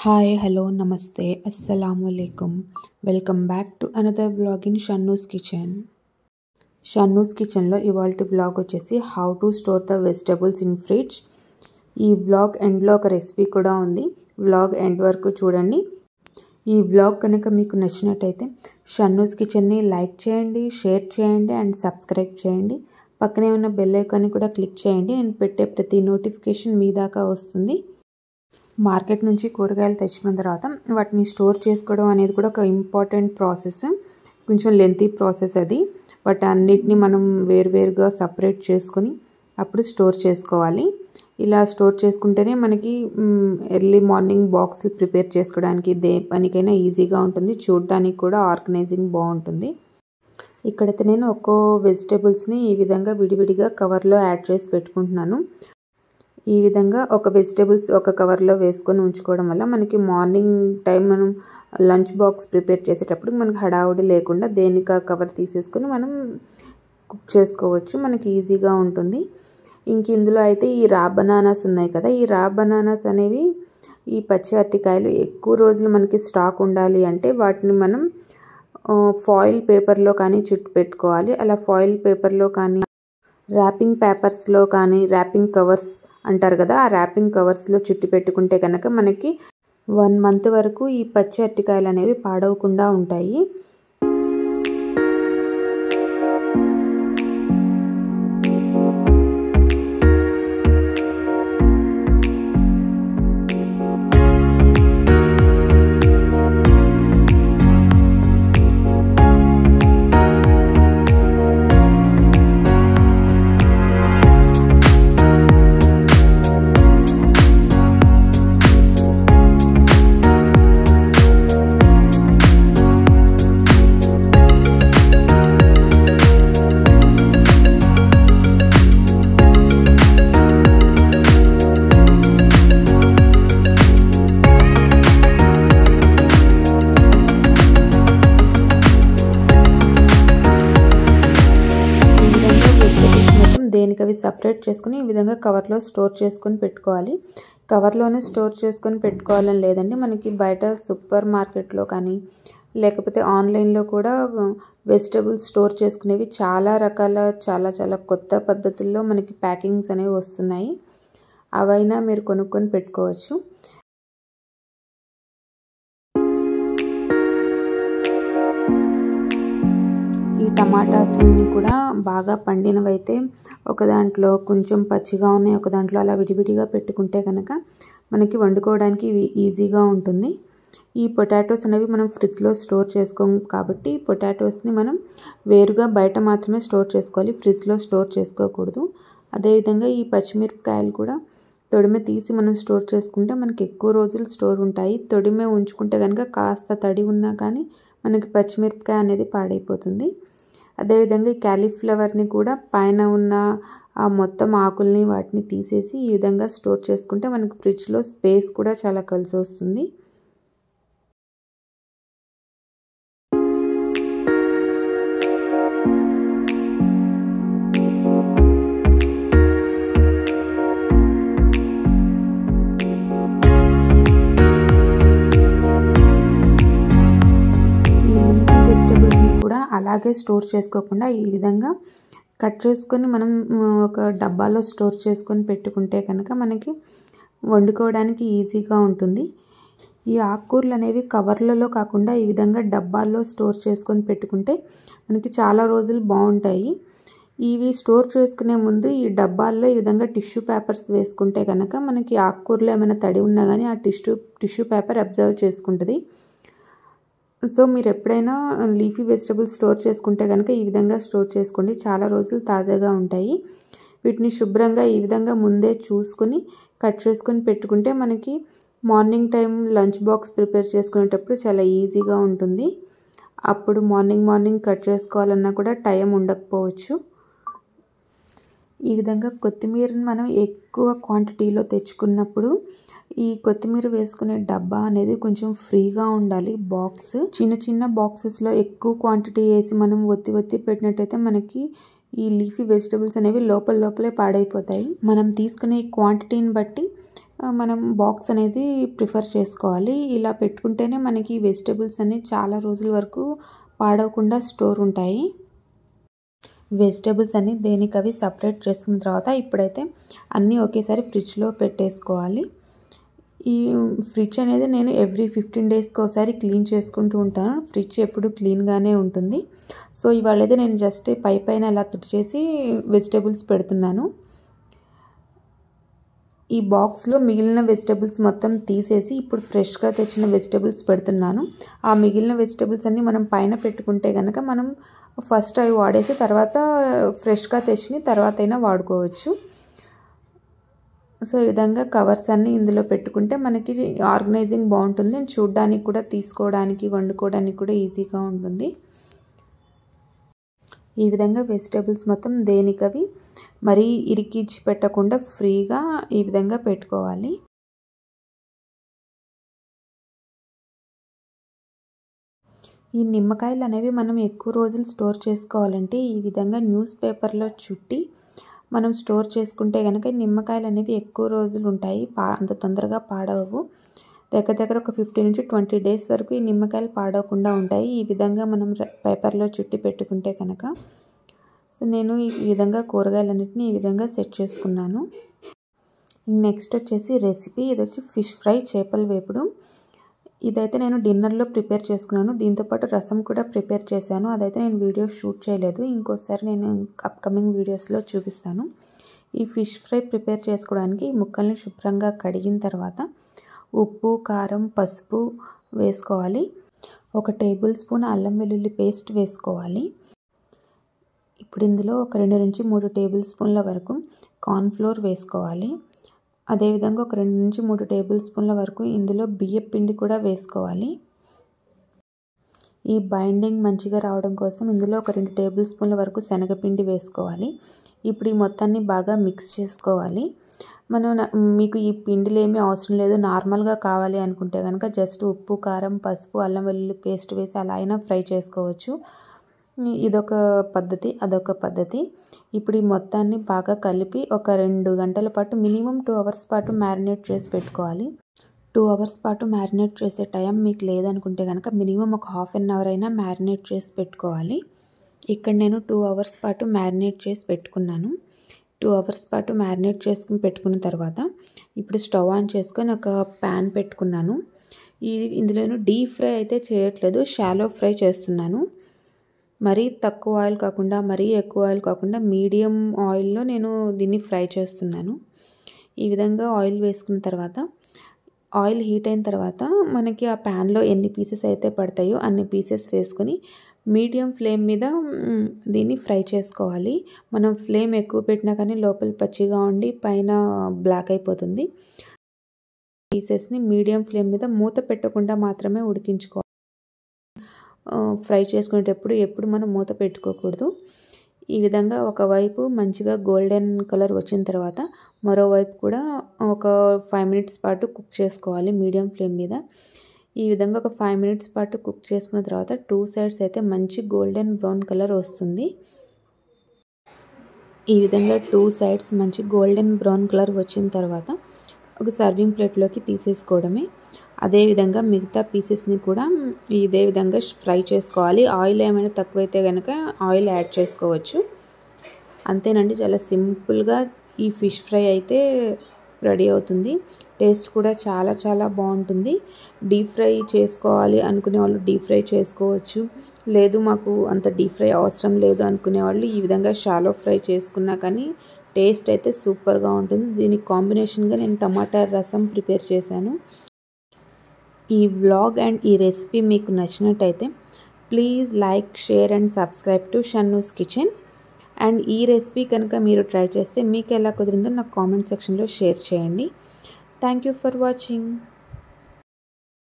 hi hello నమస్తే అస్సలాములైకుం welcome back to another vlog in Shannu's kitchen Shannu's కిచెన్లో ఇవాళ వ్లాగ్ వచ్చేసి how to store the vegetables in fridge ఈ వ్లాగ్ ఎండ్లో ఒక రెసిపీ కూడా ఉంది వ్లాగ్ ఎండ్ వరకు చూడండి ఈ వ్లాగ్ కనుక మీకు నచ్చినట్టయితే షన్నూస్ కిచెన్ని లైక్ చేయండి షేర్ చేయండి అండ్ సబ్స్క్రైబ్ చేయండి పక్కనే ఉన్న బెల్ ఐకాన్ని కూడా క్లిక్ చేయండి నేను పెట్టే ప్రతి నోటిఫికేషన్ మీ దాకా వస్తుంది మార్కెట్ నుంచి కూరగాయలు తెచ్చుకున్న తర్వాత వాటిని స్టోర్ చేసుకోవడం అనేది కూడా ఒక ఇంపార్టెంట్ ప్రాసెస్ కొంచెం లెంతీ ప్రాసెస్ అది బట్ అన్నిటిని మనం వేరువేరుగా సపరేట్ చేసుకొని అప్పుడు స్టోర్ చేసుకోవాలి ఇలా స్టోర్ చేసుకుంటేనే మనకి ఎర్లీ మార్నింగ్ బాక్సులు ప్రిపేర్ చేసుకోవడానికి దే పనికైనా ఈజీగా ఉంటుంది చూడడానికి కూడా ఆర్గనైజింగ్ బాగుంటుంది ఇక్కడైతే నేను ఒక్కో వెజిటేబుల్స్ని ఈ విధంగా విడివిడిగా కవర్లో యాడ్ చేసి పెట్టుకుంటున్నాను ఈ విధంగా ఒక వెజిటేబుల్స్ ఒక కవర్లో వేసుకొని ఉంచుకోవడం వల్ల మనకి మార్నింగ్ టైం మనం లంచ్ బాక్స్ ప్రిపేర్ చేసేటప్పుడు మనకి హడావుడి లేకుండా దేనిక కవర్ తీసేసుకొని మనం కుక్ చేసుకోవచ్చు మనకి ఈజీగా ఉంటుంది ఇంక ఇందులో అయితే ఈ రా బనానాస్ ఉన్నాయి కదా ఈ రా బనానాస్ అనేవి ఈ పచ్చి అరటికాయలు ఎక్కువ రోజులు మనకి స్టాక్ ఉండాలి అంటే వాటిని మనం ఫాయిల్ పేపర్లో కానీ చుట్టు పెట్టుకోవాలి అలా ఫాయిల్ పేపర్లో కానీ ర్యాపింగ్ పేపర్స్లో కానీ ర్యాపింగ్ కవర్స్ అంటారు కదా ఆ ర్యాపింగ్ కవర్స్లో చుట్టి పెట్టుకుంటే కనుక మనకి వన్ మంత్ వరకు ఈ పచ్చి అరటికాయలు అనేవి పాడవకుండా ఉంటాయి దేనికవి సపరేట్ చేసుకుని ఈ విధంగా కవర్లో స్టోర్ చేసుకొని పెట్టుకోవాలి కవర్లోనే స్టోర్ చేసుకొని పెట్టుకోవాలని లేదండి మనకి బయట సూపర్ మార్కెట్లో కానీ లేకపోతే ఆన్లైన్లో కూడా వెజిటబుల్స్ స్టోర్ చేసుకునేవి చాలా రకాల చాలా చాలా కొత్త పద్ధతుల్లో మనకి ప్యాకింగ్స్ అనేవి వస్తున్నాయి అవైనా మీరు కొనుక్కొని పెట్టుకోవచ్చు టమాటాస్ అన్ని కూడా బాగా పండినవైతే ఒక దాంట్లో కొంచెం పచ్చిగా ఉన్నాయి ఒక దాంట్లో అలా విడివిడిగా పెట్టుకుంటే కనుక మనకి వండుకోవడానికి ఇవి ఈజీగా ఉంటుంది ఈ పొటాటోస్ అనేవి మనం ఫ్రిడ్జ్లో స్టోర్ చేసుకోం కాబట్టి పొటాటోస్ని మనం వేరుగా బయట మాత్రమే స్టోర్ చేసుకోవాలి ఫ్రిడ్జ్లో స్టోర్ చేసుకోకూడదు అదేవిధంగా ఈ పచ్చిమిరపకాయలు కూడా తొడిమె తీసి మనం స్టోర్ చేసుకుంటే మనకి ఎక్కువ రోజులు స్టోర్ ఉంటాయి తొడిమె ఉంచుకుంటే కనుక కాస్త తడి ఉన్నా కానీ మనకి పచ్చిమిరపకాయ అనేది పాడైపోతుంది అదేవిధంగా ఈ క్యాలీఫ్లవర్ని కూడా పైన ఉన్న ఆ మొత్తం ఆకుల్ని వాటిని తీసేసి ఈ విధంగా స్టోర్ చేసుకుంటే మనకు ఫ్రిడ్జ్లో స్పేస్ కూడా చాలా కలిసి వస్తుంది అలాగే స్టోర్ చేసుకోకుండా ఈ విధంగా కట్ చేసుకొని మనం ఒక డబ్బాలో స్టోర్ చేసుకొని పెట్టుకుంటే కనుక మనకి వండుకోవడానికి ఈజీగా ఉంటుంది ఈ ఆకుకూరలు అనేవి కవర్లలో కాకుండా ఈ విధంగా డబ్బాల్లో స్టోర్ చేసుకొని పెట్టుకుంటే మనకి చాలా రోజులు బాగుంటాయి ఇవి స్టోర్ చేసుకునే ముందు ఈ డబ్బాల్లో ఈ విధంగా టిష్యూ పేపర్స్ వేసుకుంటే కనుక మనకి ఆకుకూరలో ఏమైనా తడి ఉన్నా కానీ ఆ టిష్యూ టిష్యూ పేపర్ అబ్జర్వ్ చేసుకుంటుంది సో మీరు ఎప్పుడైనా లీఫీ వెజిటబుల్స్ స్టోర్ చేసుకుంటే కనుక ఈ విధంగా స్టోర్ చేసుకోండి చాలా రోజులు తాజాగా ఉంటాయి వీటిని శుభ్రంగా ఈ విధంగా ముందే చూసుకొని కట్ చేసుకొని పెట్టుకుంటే మనకి morning time lunch box prepare చేసుకునేటప్పుడు చాలా ఈజీగా ఉంటుంది అప్పుడు మార్నింగ్ మార్నింగ్ కట్ చేసుకోవాలన్నా కూడా టైం ఉండకపోవచ్చు ఈ విధంగా కొత్తిమీరని మనం ఎక్కువ క్వాంటిటీలో తెచ్చుకున్నప్పుడు ఈ కొత్తిమీర వేసుకునే డబ్బా అనేది కొంచెం ఫ్రీగా ఉండాలి బాక్స్ చిన్న చిన్న బాక్సెస్లో ఎక్కువ క్వాంటిటీ వేసి మనం ఒత్తి ఒత్తి పెట్టినట్టయితే మనకి ఈ లీఫీ వెజిటబుల్స్ అనేవి లోపల లోపలే పాడైపోతాయి మనం తీసుకునే క్వాంటిటీని బట్టి మనం బాక్స్ అనేది ప్రిఫర్ చేసుకోవాలి ఇలా పెట్టుకుంటేనే మనకి వెజిటబుల్స్ అనేవి చాలా రోజుల వరకు పాడవకుండా స్టోర్ ఉంటాయి వెజిటబుల్స్ అన్ని దేనికి అవి సపరేట్ చేసుకున్న తర్వాత ఇప్పుడైతే అన్నీ ఒకేసారి ఫ్రిడ్జ్లో పెట్టేసుకోవాలి ఈ ఫ్రిడ్జ్ అనేది నేను ఎవ్రీ ఫిఫ్టీన్ డేస్కి ఒకసారి క్లీన్ చేసుకుంటూ ఉంటాను ఫ్రిడ్జ్ ఎప్పుడు క్లీన్గానే ఉంటుంది సో ఇవాళ అయితే నేను జస్ట్ పై పైన అలా తుడిచేసి వెజిటేబుల్స్ పెడుతున్నాను ఈ బాక్స్లో మిగిలిన వెజిటేబుల్స్ మొత్తం తీసేసి ఇప్పుడు ఫ్రెష్గా తెచ్చిన వెజిటేబుల్స్ పెడుతున్నాను ఆ మిగిలిన వెజిటేబుల్స్ అన్నీ మనం పైన పెట్టుకుంటే కనుక మనం ఫస్ట్ అవి వాడేసి తర్వాత ఫ్రెష్గా తెచ్చిన తర్వాత అయినా వాడుకోవచ్చు సో ఈ విధంగా కవర్స్ అన్నీ ఇందులో పెట్టుకుంటే మనకి ఆర్గనైజింగ్ బాగుంటుంది అండ్ చూడ్డానికి కూడా తీసుకోవడానికి వండుకోవడానికి కూడా ఈజీగా ఉంటుంది ఈ విధంగా వెజిటేబుల్స్ మొత్తం దేనికవి మరీ ఇరికిచ్చి పెట్టకుండా ఫ్రీగా ఈ విధంగా పెట్టుకోవాలి ఈ నిమ్మకాయలు అనేవి మనం ఎక్కువ రోజులు స్టోర్ చేసుకోవాలంటే ఈ విధంగా న్యూస్ పేపర్లో చుట్టి మనం స్టోర్ చేసుకుంటే కనుక నిమ్మకాయలు అనేవి ఎక్కువ రోజులు ఉంటాయి అంత తొందరగా పాడవు దగ్గర దగ్గర ఒక ఫిఫ్టీ నుంచి ట్వంటీ డేస్ వరకు ఈ నిమ్మకాయలు పాడవకుండా ఉంటాయి ఈ విధంగా మనం పేపర్లో చుట్టి పెట్టుకుంటే కనుక సో నేను ఈ విధంగా అన్నింటినీ ఈ విధంగా సెట్ చేసుకున్నాను నెక్స్ట్ వచ్చేసి రెసిపీ ఇది వచ్చి ఫిష్ ఫ్రై చేపల వేపుడు ఇదైతే నేను డిన్నర్లో ప్రిపేర్ చేసుకున్నాను దీంతోపాటు రసం కూడా ప్రిపేర్ చేశాను అదైతే నేను వీడియో షూట్ చేయలేదు ఇంకోసారి నేను అప్కమింగ్ వీడియోస్లో చూపిస్తాను ఈ ఫిష్ ఫ్రై ప్రిపేర్ చేసుకోవడానికి ముక్కల్ని శుభ్రంగా కడిగిన తర్వాత ఉప్పు కారం పసుపు వేసుకోవాలి ఒక టేబుల్ స్పూన్ అల్లం వెల్లుల్లి పేస్ట్ వేసుకోవాలి ఇప్పుడు ఇందులో ఒక రెండు నుంచి మూడు టేబుల్ స్పూన్ల వరకు కార్న్ఫ్లోర్ వేసుకోవాలి అదేవిధంగా ఒక రెండు నుంచి మూడు టేబుల్ స్పూన్ల వరకు ఇందులో బియ్య పిండి కూడా వేసుకోవాలి ఈ బైండింగ్ మంచిగా రావడం కోసం ఇందులో ఒక రెండు టేబుల్ స్పూన్ల వరకు శనగపిండి వేసుకోవాలి ఇప్పుడు ఈ మొత్తాన్ని బాగా మిక్స్ చేసుకోవాలి మనం మీకు ఈ పిండిలు ఏమీ అవసరం లేదు నార్మల్గా కావాలి అనుకుంటే కనుక జస్ట్ ఉప్పు కారం పసుపు అల్లం వెల్లుల్లి పేస్ట్ వేసి అలా అయినా ఫ్రై చేసుకోవచ్చు ఇదొక పద్ధతి అదొక పద్ధతి ఇప్పుడు ఈ మొత్తాన్ని బాగా కలిపి ఒక రెండు గంటల పాటు మినిమం టూ అవర్స్ పాటు మ్యారినేట్ చేసి పెట్టుకోవాలి టూ అవర్స్ పాటు మ్యారినేట్ చేసే టైం మీకు లేదనుకుంటే కనుక మినిమం ఒక హాఫ్ అన్ అవర్ అయినా మ్యారినేట్ చేసి పెట్టుకోవాలి ఇక్కడ నేను టూ అవర్స్ పాటు మ్యారినేట్ చేసి పెట్టుకున్నాను టూ అవర్స్ పాటు మ్యారినేట్ చేసుకుని పెట్టుకున్న తర్వాత ఇప్పుడు స్టవ్ ఆన్ చేసుకొని ఒక ప్యాన్ పెట్టుకున్నాను ఇది ఇందులోనూ డీప్ ఫ్రై అయితే చేయట్లేదు షాలో ఫ్రై చేస్తున్నాను మరీ తక్కువ ఆయిల్ కాకుండా మరీ ఎక్కువ ఆయిల్ కాకుండా మీడియం ఆయిల్లో నేను దీన్ని ఫ్రై చేస్తున్నాను ఈ విధంగా ఆయిల్ వేసుకున్న తర్వాత ఆయిల్ హీట్ అయిన తర్వాత మనకి ఆ ప్యాన్లో ఎన్ని పీసెస్ అయితే పడతాయో అన్ని పీసెస్ వేసుకొని మీడియం ఫ్లేమ్ మీద దీన్ని ఫ్రై చేసుకోవాలి మనం ఫ్లేమ్ ఎక్కువ పెట్టినా కానీ లోపల పచ్చిగా ఉండి పైన బ్లాక్ అయిపోతుంది పీసెస్ని మీడియం ఫ్లేమ్ మీద మూత పెట్టకుండా మాత్రమే ఉడికించుకోవాలి ఫ్రై చేసుకునేటప్పుడు ఎప్పుడు మనం మూత పెట్టుకోకూడదు ఈ విధంగా ఒకవైపు మంచిగా గోల్డెన్ కలర్ వచ్చిన తర్వాత మరోవైపు కూడా ఒక ఫైవ్ మినిట్స్ పాటు కుక్ చేసుకోవాలి మీడియం ఫ్లేమ్ మీద ఈ విధంగా ఒక ఫైవ్ మినిట్స్ పాటు కుక్ చేసుకున్న తర్వాత టూ సైడ్స్ అయితే మంచి గోల్డెన్ బ్రౌన్ కలర్ వస్తుంది ఈ విధంగా టూ సైడ్స్ మంచి గోల్డెన్ బ్రౌన్ కలర్ వచ్చిన తర్వాత ఒక సర్వింగ్ ప్లేట్లోకి తీసేసుకోవడమే అదేవిధంగా మిగతా పీసెస్ని కూడా ఇదే విధంగా ఫ్రై చేసుకోవాలి ఆయిల్ ఏమైనా తక్కువైతే కనుక ఆయిల్ యాడ్ చేసుకోవచ్చు అంతేనండి చాలా సింపుల్గా ఈ ఫిష్ ఫ్రై అయితే రెడీ అవుతుంది టేస్ట్ కూడా చాలా చాలా బాగుంటుంది డీప్ ఫ్రై చేసుకోవాలి అనుకునే వాళ్ళు డీప్ ఫ్రై చేసుకోవచ్చు లేదు మాకు అంత డీప్ ఫ్రై అవసరం లేదు అనుకునే వాళ్ళు ఈ విధంగా షాలో ఫ్రై చేసుకున్నా కానీ టేస్ట్ అయితే సూపర్గా ఉంటుంది దీనికి కాంబినేషన్గా నేను టమాటా రసం ప్రిపేర్ చేశాను ఈ వ్లాగ్ అండ్ ఈ రెసిపీ మీకు నచ్చినట్టయితే please like share and subscribe to Shannu's kitchen and ఈ రెసిపీ కనుక మీరు ట్రై చేస్తే మీకు ఎలా కుదిరిందో నాకు కామెంట్ సెక్షన్లో షేర్ చేయండి థ్యాంక్ యూ ఫర్ వాచింగ్